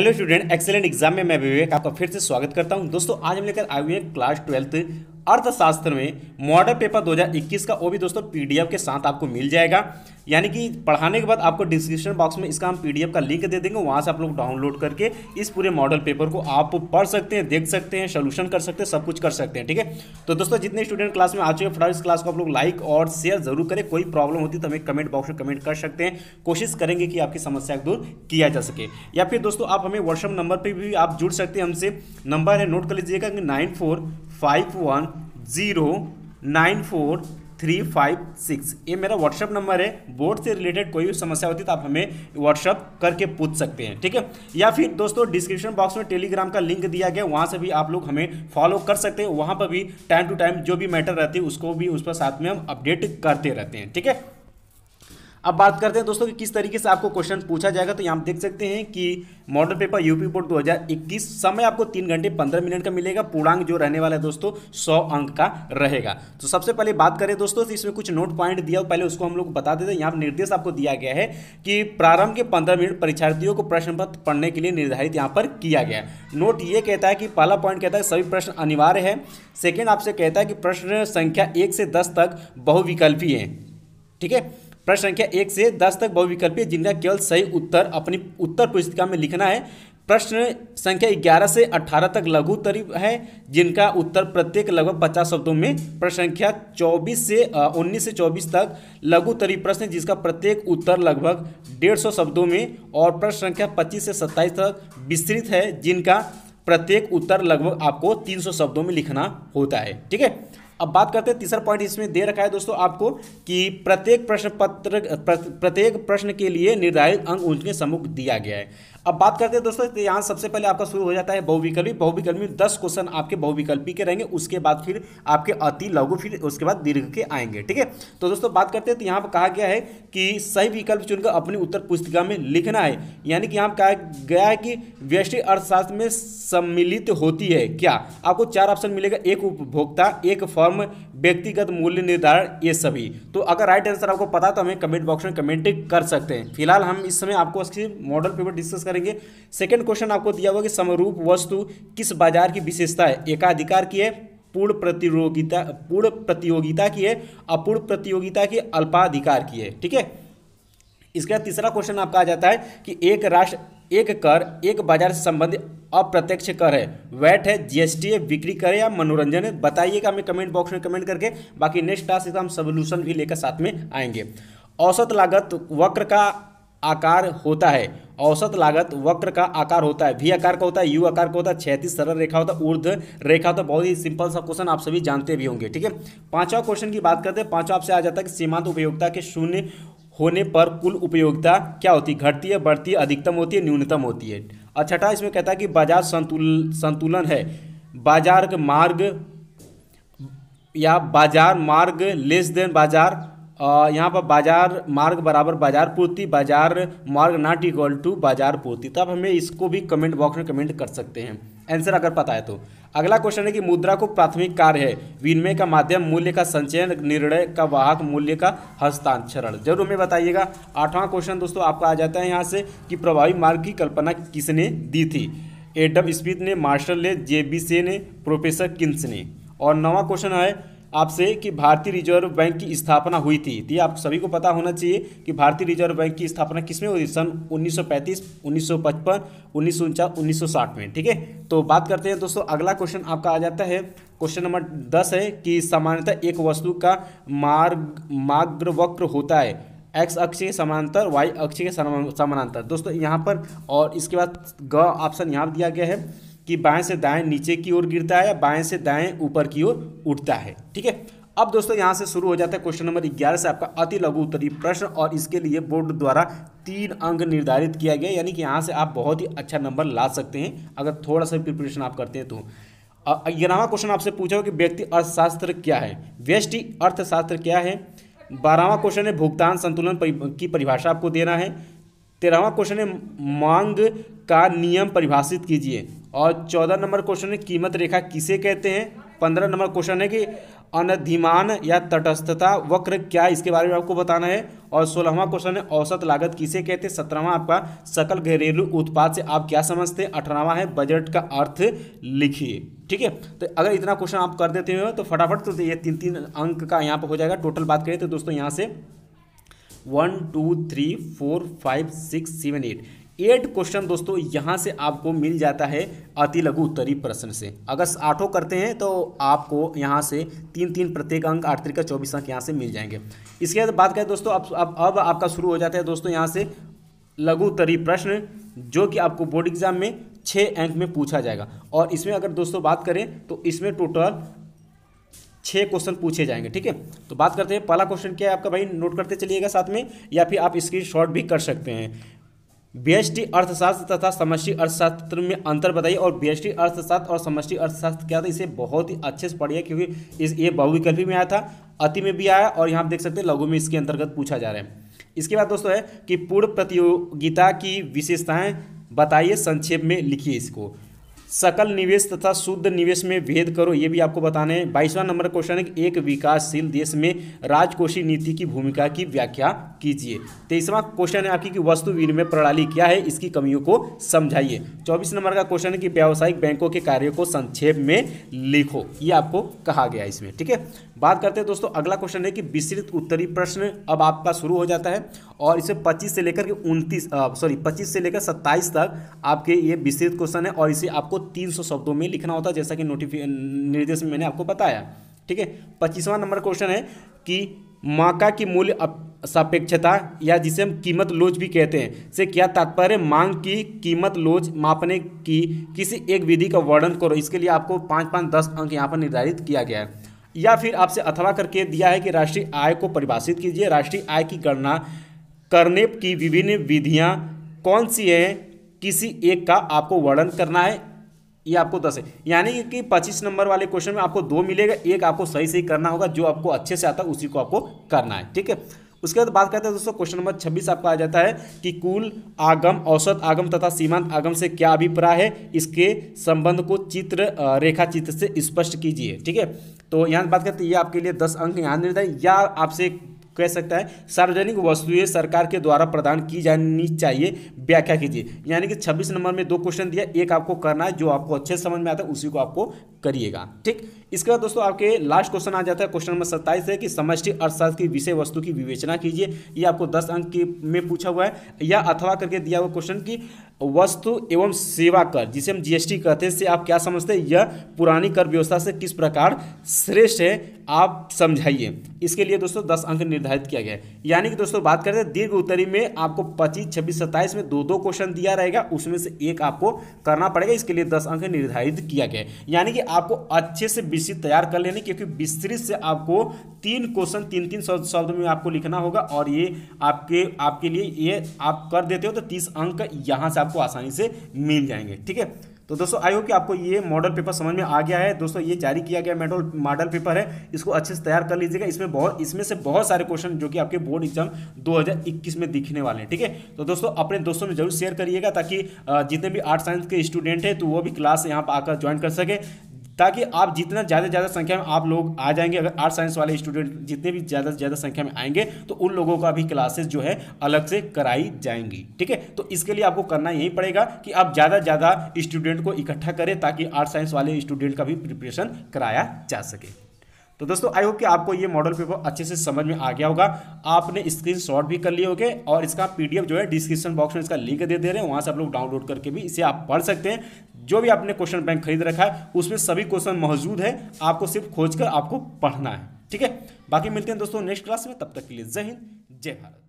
hello student excellent exam में मैं विवेक आपका फिर से स्वागत करता हूं दोस्तों आज हम लेकर आए हुए हैं क्लास ट्वेल्थ अर्थशास्त्र में मॉडल पेपर 2021 का वो भी दोस्तों पीडीएफ के साथ आपको मिल जाएगा यानी कि पढ़ाने के बाद आपको डिस्क्रिप्शन बॉक्स में इसका हम पीडीएफ का लिंक दे देंगे वहाँ से आप लोग डाउनलोड करके इस पूरे मॉडल पेपर को आप पढ़ सकते हैं देख सकते हैं सोल्यूशन कर सकते हैं सब कुछ कर सकते हैं ठीक है तो दोस्तों जितने स्टूडेंट क्लास में आ चुके हैं इस क्लास को आप लोग लाइक और शेयर जरूर करें कोई प्रॉब्लम होती तो हमें कमेंट बॉक्स में कमेंट कर सकते हैं कोशिश करेंगे कि आपकी समस्या दूर किया जा सके या फिर दोस्तों आप हमें व्हाट्सअप नंबर पर भी आप जुड़ सकते हैं हमसे नंबर है नोट कर लीजिएगा nine five one zero nine four three five six ये मेरा व्हाट्सअप नंबर है बोर्ड से रिलेटेड कोई भी समस्या होती है तो आप हमें व्हाट्सअप करके पूछ सकते हैं ठीक है या फिर दोस्तों डिस्क्रिप्शन बॉक्स में टेलीग्राम का लिंक दिया गया वहाँ से भी आप लोग हमें फॉलो कर सकते हैं वहाँ पर भी टाइम टू टाइम जो भी मैटर रहती है उसको भी उस पर साथ में हम अपडेट करते रहते हैं ठीक है अब बात करते हैं दोस्तों कि किस तरीके से आपको क्वेश्चन पूछा जाएगा तो यहाँ देख सकते हैं कि मॉडल पेपर यूपी बोर्ड 2021 समय आपको तीन घंटे पंद्रह मिनट का मिलेगा पूर्णांक जो रहने वाला है दोस्तों सौ अंक का रहेगा तो सबसे पहले बात करें दोस्तों तो इसमें कुछ नोट पॉइंट दिया पहले उसको हम लोग बता देते हैं यहाँ निर्देश आपको दिया गया है कि प्रारंभ के पंद्रह मिनट परीक्षार्थियों को प्रश्न पत्र पढ़ने के लिए निर्धारित यहाँ पर किया गया नोट ये कहता है कि पहला पॉइंट कहता है सभी प्रश्न अनिवार्य है सेकेंड आपसे कहता है कि प्रश्न संख्या एक से दस तक बहुविकल्पी है ठीक है प्रश्न संख्या एक से दस तक बहुविकल्पीय जिनका केवल सही उत्तर अपनी उत्तर पुस्तिका में लिखना है प्रश्न संख्या ग्यारह से अठारह तक लघु उत्तर है जिनका उत्तर प्रत्येक लगभग पचास शब्दों में प्रश्न संख्या चौबीस से उन्नीस से चौबीस तक लघु तरीब प्रश्न जिसका प्रत्येक उत्तर लगभग डेढ़ सौ शब्दों में और प्रश्न संख्या पच्चीस से सत्ताईस तक विस्तृत है जिनका प्रत्येक उत्तर लगभग आपको तीन सौ शब्दों में लिखना होता है ठीक है अब बात करते हैं तीसरा पॉइंट इसमें दे रखा है दोस्तों आपको कि प्रत्येक प्रश्न पत्र प्रत्येक प्रश्न के लिए निर्धारित अंक उनके सम्मुख दिया गया है अब बात करते हैं दोस्तों तो यहाँ सबसे पहले आपका शुरू हो जाता है बहुविकल्पी बहुविकल्पी दस क्वेश्चन आपके बहुविकल्पी के रहेंगे उसके बाद फिर आपके अति लघु फिर उसके बाद दीर्घ के आएंगे ठीक है तो दोस्तों बात करते हैं तो यहाँ पर कहा गया है कि सही विकल्प चुनकर अपनी उत्तर पुस्तिका में लिखना है यानी कि यहाँ कहा गया है कि व्यष्टि अर्थशास्त्र में सम्मिलित होती है क्या आपको चार ऑप्शन मिलेगा एक उपभोक्ता एक फर्म व्यक्तिगत मूल्य निर्धारण ये सभी तो अगर राइट आंसर आपको पता तो हमें कमेंट बॉक्स में कमेंट कर सकते हैं फिलहाल हम इस समय आपको इसके मॉडल पेपर डिस्कस करेंगे सेकेंड क्वेश्चन आपको दिया हुआ कि समरूप वस्तु किस बाजार की विशेषता है एकाधिकार की है पूर्ण प्रतियोगिता पूर्ण प्रतियोगिता की है अपूर्ण प्रतियोगिता की अल्पाधिकार की है ठीक है इसके बाद तीसरा क्वेश्चन आपका आ जाता है कि एक राष्ट्र एक कर एक बाजार से संबंधित अप्रत्यक्ष कर है वैट है जीएसटी है बिक्री कर या मनोरंजन है बताइएगा हमें कमेंट बॉक्स में कमेंट करके बाकी नेक्स्ट टास्क का हम सोल्यूशन भी लेकर साथ में आएंगे औसत लागत वक्र का आकार होता है औसत लागत वक्र का आकार होता है भी आकार का होता है यू आकार का होता है छैतीस सरल रेखा होता है ऊर्ध रेखा होता है बहुत ही सिंपल सा क्वेश्चन आप सभी जानते भी होंगे ठीक है पांचवा क्वेश्चन की बात करते हैं पांचवा आपसे आ जाता है कि सीमांत उपयोगिता के शून्य होने पर कुल उपयोगिता क्या होती है घटती है बढ़ती है अधिकतम होती है न्यूनतम होती है छठा अच्छा, इसमें कहता है कि बाजार संतुल संतुलन है बाजार के मार्ग या बाजार मार्ग लेस देन बाजार यहाँ पर बाजार मार्ग बराबर बाजार पूर्ति बाजार मार्ग नॉट इक्वल टू बाजार पूर्ति तब तो हमें इसको भी कमेंट बॉक्स में कमेंट कर सकते हैं आंसर अगर पता है तो अगला क्वेश्चन है कि मुद्रा को प्राथमिक कार्य है विनिमय का माध्यम मूल्य का संचयन निर्णय का वाहक मूल्य का हस्तांतरण जरूर हमें बताइएगा आठवां क्वेश्चन दोस्तों आपका आ जाता है यहाँ से कि प्रभावी मार्ग की कल्पना किसने दी थी एडम स्मिथ ने मार्शल ने जे बी से ने प्रोफेसर किन्स ने और नवा क्वेश्चन है आपसे कि भारतीय रिजर्व बैंक की स्थापना हुई थी तो आप सभी को पता होना चाहिए कि भारतीय रिजर्व बैंक की स्थापना किसमें हुई सन 1935, 1955, उन्नीस सौ में ठीक है तो बात करते हैं दोस्तों अगला क्वेश्चन आपका आ जाता है क्वेश्चन नंबर दस है कि सामान्यतः एक वस्तु का मार्ग माग्र वक्र होता है एक्स अक्ष के समानांतर वाई अक्ष के समानांतर दोस्तों यहाँ पर और इसके बाद ग ऑप्शन यहाँ दिया गया है कि बाएं से दाएं नीचे की ओर गिरता है या बाएं से दाएं ऊपर की ओर उठता है ठीक है अब दोस्तों यहाँ से शुरू हो जाता है क्वेश्चन नंबर ग्यारह से आपका अति लघु उत्तरीय प्रश्न और इसके लिए बोर्ड द्वारा तीन अंक निर्धारित किया गया यानी कि यहाँ से आप बहुत ही अच्छा नंबर ला सकते हैं अगर थोड़ा सा प्रिपरेशन आप करते हैं तो ग्यारहवा क्वेश्चन आपसे पूछा हो कि व्यक्ति अर्थशास्त्र क्या है व्यष्टि अर्थशास्त्र क्या है बारहवा क्वेश्चन है भुगतान संतुलन की परिभाषा आपको देना है तेरहवा क्वेश्चन है मांग का नियम परिभाषित कीजिए और चौदह नंबर क्वेश्चन है कीमत रेखा किसे कहते हैं पंद्रह नंबर क्वेश्चन है कि अनधिमान या तटस्थता वक्र क्या इसके बारे में आपको बताना है और सोलहवां क्वेश्चन है औसत लागत किसे कहते हैं सत्रहवा आपका सकल घरेलू उत्पाद से आप क्या समझते हैं अठारहवा है बजट का अर्थ लिखिए ठीक है तो अगर इतना क्वेश्चन आप कर देते हो तो फटाफट तो ये तीन तीन अंक का यहाँ पर हो जाएगा टोटल बात करें तो दोस्तों यहाँ से one two three four five six seven eight eight question दोस्तों यहाँ से आपको मिल जाता है अति लघु उत्तरी प्रश्न से अगर आठों करते हैं तो आपको यहाँ से तीन तीन प्रत्येक अंक आठ तरीका चौबीस अंक यहाँ से मिल जाएंगे इसके बाद बात करें दोस्तों अब अब अब आपका शुरू हो जाता है दोस्तों यहाँ से लघु उत्तरी प्रश्न जो कि आपको बोर्ड एग्जाम में छः अंक में पूछा जाएगा और इसमें अगर दोस्तों बात करें तो इसमें टोटल छः क्वेश्चन पूछे जाएंगे ठीक है तो बात करते हैं पहला क्वेश्चन क्या है आपका भाई नोट करते चलिएगा साथ में या फिर आप स्क्रीन शॉट भी कर सकते हैं बी अर्थशास्त्र तथा समष्टि अर्थशास्त्र में अंतर बताइए और बी अर्थशास्त्र और समष्टि अर्थशास्त्र क्या था इसे बहुत ही अच्छे से पढ़िए क्योंकि इस ये बहुविकल्पी में आया था अति में भी आया और यहाँ आप देख सकते हैं लघु में इसके अंतर्गत पूछा जा रहा है इसके बाद दोस्तों है कि पूर्व प्रतियोगिता की विशेषताएँ बताइए संक्षेप में लिखिए इसको सकल निवेश तथा शुद्ध निवेश में भेद करो ये भी आपको बताने हैं बाईसवां नंबर क्वेश्चन है कि एक विकासशील देश में राजकोषीय नीति की भूमिका की व्याख्या कीजिए तेईसवां क्वेश्चन है आपकी कि वस्तु विनिमय प्रणाली क्या है इसकी कमियों को समझाइए चौबीस नंबर का क्वेश्चन है कि व्यावसायिक बैंकों के कार्यों को संक्षेप में लिखो ये आपको कहा गया इसमें ठीक है बात करते हैं दोस्तों अगला क्वेश्चन है कि विस्तृत उत्तरी प्रश्न अब आपका शुरू हो जाता है और इसे 25 से लेकर के 29 सॉरी 25 से लेकर 27 तक आपके ये विस्तृत क्वेश्चन है और इसे आपको 300 शब्दों में लिखना होता है जैसा कि नोटिफिक निर्देश में मैंने आपको बताया ठीक है पच्चीसवां नंबर क्वेश्चन है कि माका की मूल्य सापेक्षता या जिसे हम कीमत लोच भी कहते हैं से क्या तात्पर्य मांग की कीमत लोच मापने की किसी एक विधि का वर्णन करो इसके लिए आपको पाँच पाँच दस अंक यहाँ पर निर्धारित किया गया है या फिर आपसे अथवा करके दिया है कि राष्ट्रीय आय को परिभाषित कीजिए राष्ट्रीय आय की गणना करने की विभिन्न विधियां कौन सी हैं किसी एक का आपको वर्णन करना है ये आपको दस है यानी कि पच्चीस नंबर वाले क्वेश्चन में आपको दो मिलेगा एक आपको सही सही करना होगा जो आपको अच्छे से आता है उसी को आपको करना है ठीक है उसके बाद बात करते हैं दोस्तों क्वेश्चन नंबर छब्बीस आपका आ जाता है कि कुल आगम औसत आगम तथा सीमांत आगम से क्या अभिप्राय है इसके संबंध को चित्र रेखा चित्र से स्पष्ट कीजिए ठीक है तो यहाँ बात करते हैं ये आपके लिए दस अंक यहाँ निर्धारित या आपसे कह सकता है सार्वजनिक वस्तुएं सरकार के द्वारा प्रदान की जानी चाहिए व्याख्या कीजिए यानी कि छब्बीस नंबर में दो क्वेश्चन दिया एक आपको करना है जो आपको अच्छे समझ में आता है उसी को आपको करिएगा ठीक इसके बाद दोस्तों आपके लास्ट क्वेश्चन आ जाता है क्वेश्चन नंबर सत्ताईस है कि समष्टि अर्थशास्त्र की विषय वस्तु की विवेचना कीजिए यह आपको दस अंक में पूछा हुआ है या अथवा करके दिया हुआ क्वेश्चन की वस्तु एवं सेवा कर जिसे हम जीएसटी कहते हैं से आप क्या समझते हैं यह पुरानी कर व्यवस्था से किस प्रकार श्रेष्ठ है आप समझाइए इसके लिए दोस्तों दस अंक निर्धारित किया गया है यानी कि दोस्तों बात करते हैं दीर्घ उत्तरी में आपको पच्चीस छब्बीस सत्ताईस में दो दो क्वेश्चन दिया रहेगा उसमें से एक आपको करना पड़ेगा इसके लिए दस अंक निर्धारित किया गया है यानी कि आपको अच्छे से विस्तृत तैयार कर लेने क्योंकि विस्तृत से आपको तीन क्वेश्चन तीन तीन शब्द में आपको लिखना होगा और ये आपके आपके लिए ये आप कर देते हो तो तीस अंक यहाँ से आपको आसानी से मिल जाएंगे ठीक है तो दोस्तों आई होप कि आपको ये मॉडल पेपर समझ में आ गया है दोस्तों ये जारी किया गया मेडल मॉडल पेपर है इसको अच्छे से तैयार कर लीजिएगा इसमें बहुत इसमें से बहुत सारे क्वेश्चन जो कि आपके बोर्ड एग्जाम 2021 में दिखने वाले हैं ठीक है तो दोस्तों अपने दोस्तों में जरूर शेयर करिएगा ताकि जितने भी आर्ट साइंस के स्टूडेंट हैं तो वो भी क्लास यहाँ पर आकर ज्वाइन कर सके ताकि आप जितना ज़्यादा से ज़्यादा संख्या में आप लोग आ जाएंगे अगर आर्ट साइंस वाले स्टूडेंट जितने भी ज़्यादा से ज़्यादा संख्या में आएंगे तो उन लोगों का भी क्लासेस जो है अलग से कराई जाएंगी ठीक है तो इसके लिए आपको करना यही पड़ेगा कि आप ज़्यादा से ज़्यादा स्टूडेंट को इकट्ठा करें ताकि आर्ट साइंस वाले स्टूडेंट का भी प्रिपरेशन कराया जा सके तो दोस्तों आई होप कि आपको ये मॉडल पेपर अच्छे से समझ में आ गया होगा आपने स्क्रीन शॉट भी कर लिए होंगे और इसका पीडीएफ जो है डिस्क्रिप्शन बॉक्स में इसका लिंक दे दे रहे हैं वहाँ से आप लोग डाउनलोड करके भी इसे आप पढ़ सकते हैं जो भी आपने क्वेश्चन बैंक खरीद रखा है उसमें सभी क्वेश्चन मौजूद है आपको सिर्फ खोज कर आपको पढ़ना है ठीक है बाकी मिलते हैं दोस्तों नेक्स्ट क्लास में तब तक के लिए जय हिंद जय भारत